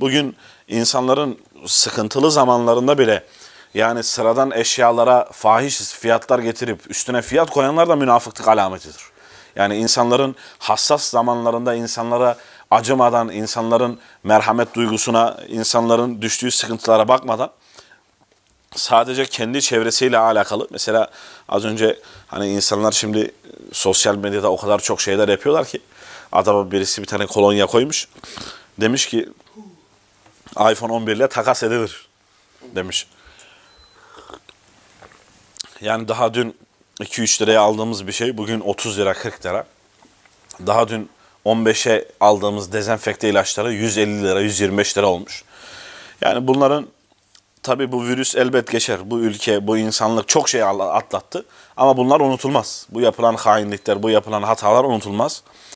Bugün insanların sıkıntılı zamanlarında bile yani sıradan eşyalara fahiş fiyatlar getirip üstüne fiyat koyanlar da münafıklık alametidir. Yani insanların hassas zamanlarında insanlara acımadan, insanların merhamet duygusuna, insanların düştüğü sıkıntılara bakmadan sadece kendi çevresiyle alakalı. Mesela az önce hani insanlar şimdi sosyal medyada o kadar çok şeyler yapıyorlar ki adama birisi bir tane kolonya koymuş. Demiş ki iPhone 11 ile takas edilir demiş. Yani daha dün 2-3 liraya aldığımız bir şey bugün 30 lira 40 lira. Daha dün 15'e aldığımız dezenfekte ilaçları 150 lira 125 lira olmuş. Yani bunların tabi bu virüs elbet geçer. Bu ülke, bu insanlık çok şey atlattı. Ama bunlar unutulmaz. Bu yapılan hainlikler, bu yapılan hatalar unutulmaz.